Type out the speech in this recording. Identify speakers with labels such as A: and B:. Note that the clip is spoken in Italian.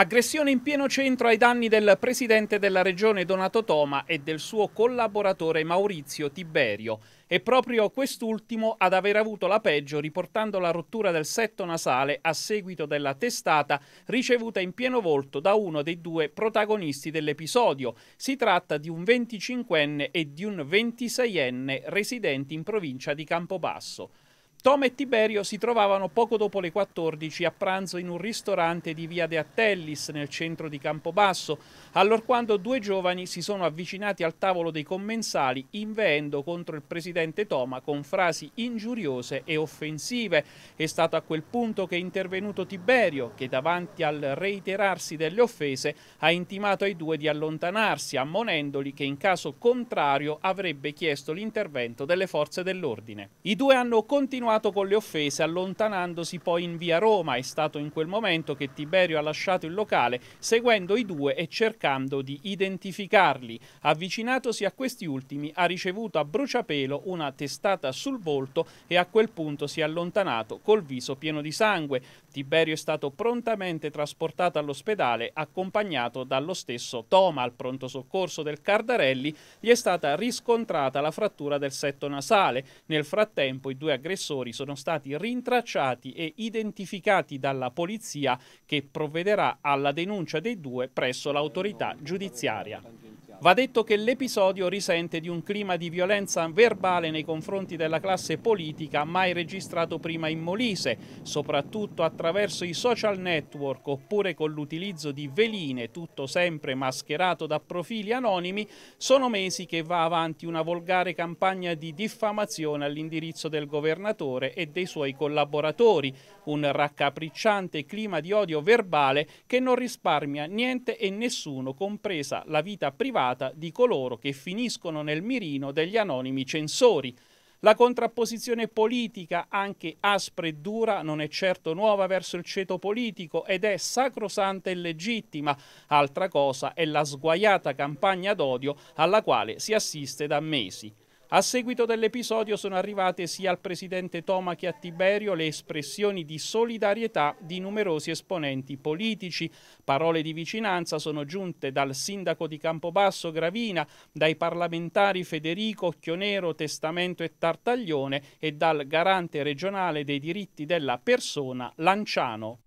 A: Aggressione in pieno centro ai danni del presidente della regione Donato Toma e del suo collaboratore Maurizio Tiberio. È proprio quest'ultimo ad aver avuto la peggio riportando la rottura del setto nasale a seguito della testata ricevuta in pieno volto da uno dei due protagonisti dell'episodio. Si tratta di un 25enne e di un 26enne residenti in provincia di Campobasso. Tom e Tiberio si trovavano poco dopo le 14 a pranzo in un ristorante di via De Attellis nel centro di Campobasso, allorquando due giovani si sono avvicinati al tavolo dei commensali inveendo contro il presidente Toma con frasi ingiuriose e offensive. È stato a quel punto che è intervenuto Tiberio che davanti al reiterarsi delle offese ha intimato ai due di allontanarsi, ammonendoli che in caso contrario avrebbe chiesto l'intervento delle forze dell'ordine. I due hanno continuato continuato con le offese, allontanandosi poi in via Roma. È stato in quel momento che Tiberio ha lasciato il locale, seguendo i due e cercando di identificarli. Avvicinatosi a questi ultimi, ha ricevuto a bruciapelo una testata sul volto e a quel punto si è allontanato col viso pieno di sangue. Tiberio è stato prontamente trasportato all'ospedale, accompagnato dallo stesso Toma. Al pronto soccorso del Cardarelli gli è stata riscontrata la frattura del setto nasale. Nel frattempo i due aggressori aggressori sono stati rintracciati e identificati dalla polizia che provvederà alla denuncia dei due presso l'autorità giudiziaria. Va detto che l'episodio risente di un clima di violenza verbale nei confronti della classe politica mai registrato prima in Molise, soprattutto attraverso i social network oppure con l'utilizzo di veline, tutto sempre mascherato da profili anonimi, sono mesi che va avanti una volgare campagna di diffamazione all'indirizzo del governatore e dei suoi collaboratori, un raccapricciante clima di odio verbale che non risparmia niente e nessuno, compresa la vita privata sfilata di coloro che finiscono nel mirino degli anonimi censori. La contrapposizione politica, anche aspra e dura, non è certo nuova verso il ceto politico ed è sacrosanta e legittima. Altra cosa è la sguaiata campagna d'odio alla quale si assiste da mesi. A seguito dell'episodio sono arrivate sia al presidente Toma che a Tiberio le espressioni di solidarietà di numerosi esponenti politici. Parole di vicinanza sono giunte dal sindaco di Campobasso Gravina, dai parlamentari Federico Occhionero Testamento e Tartaglione e dal garante regionale dei diritti della persona Lanciano.